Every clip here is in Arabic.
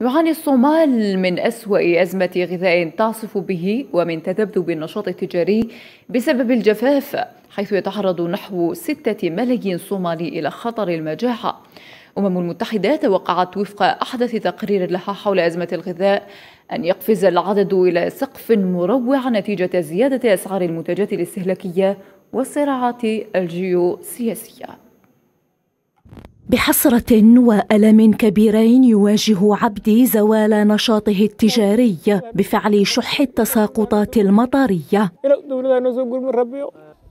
يعاني الصومال من أسوأ أزمة غذاء تعصف به ومن تذبذب النشاط التجاري بسبب الجفاف حيث يتعرض نحو ستة ملايين صومالي إلى خطر المجاعة أمم المتحدة توقعت وفق أحدث تقرير لها حول أزمة الغذاء أن يقفز العدد إلى سقف مروع نتيجة زيادة أسعار المنتجات الاستهلاكية والصراعات الجيوسياسية بحسرة وألم كبيرين يواجه عبدي زوال نشاطه التجاري بفعل شح التساقطات المطرية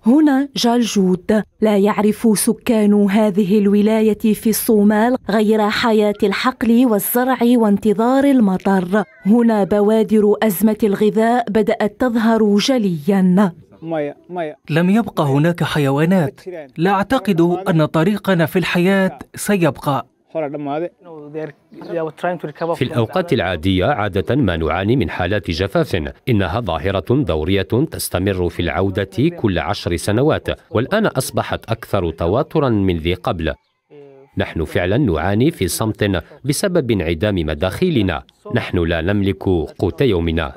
هنا جالجود لا يعرف سكان هذه الولاية في الصومال غير حياة الحقل والزرع وانتظار المطر هنا بوادر أزمة الغذاء بدأت تظهر جلياً لم يبقى هناك حيوانات لا أعتقد أن طريقنا في الحياة سيبقى في الأوقات العادية عادة ما نعاني من حالات جفاف إنها ظاهرة دورية تستمر في العودة كل عشر سنوات والآن أصبحت أكثر تواترا من ذي قبل نحن فعلا نعاني في صمت بسبب انعدام مداخيلنا نحن لا نملك قوت يومنا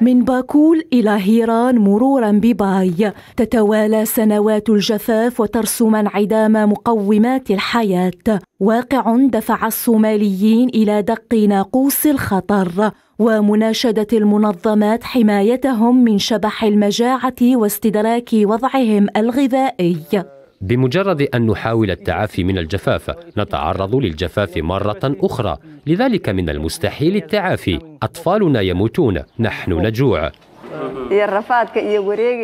من باكول إلى هيران مرورا بباي تتوالى سنوات الجفاف وترسم انعدام مقومات الحياة واقع دفع الصوماليين إلى دق ناقوس الخطر ومناشدة المنظمات حمايتهم من شبح المجاعة واستدراك وضعهم الغذائي بمجرد أن نحاول التعافي من الجفاف نتعرض للجفاف مرة أخرى لذلك من المستحيل التعافي أطفالنا يموتون نحن نجوع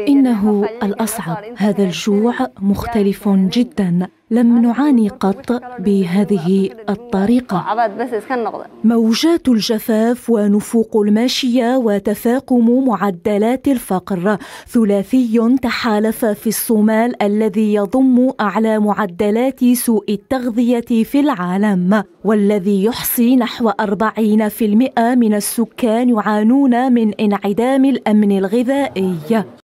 إنه الأصعب هذا الجوع مختلف جدا لم نعاني قط بهذه الطريقة موجات الجفاف ونفوق الماشية وتفاقم معدلات الفقر ثلاثي تحالف في الصومال الذي يضم أعلى معدلات سوء التغذية في العالم والذي يحصي نحو 40% من السكان يعانون من انعدام الأمن الغذائي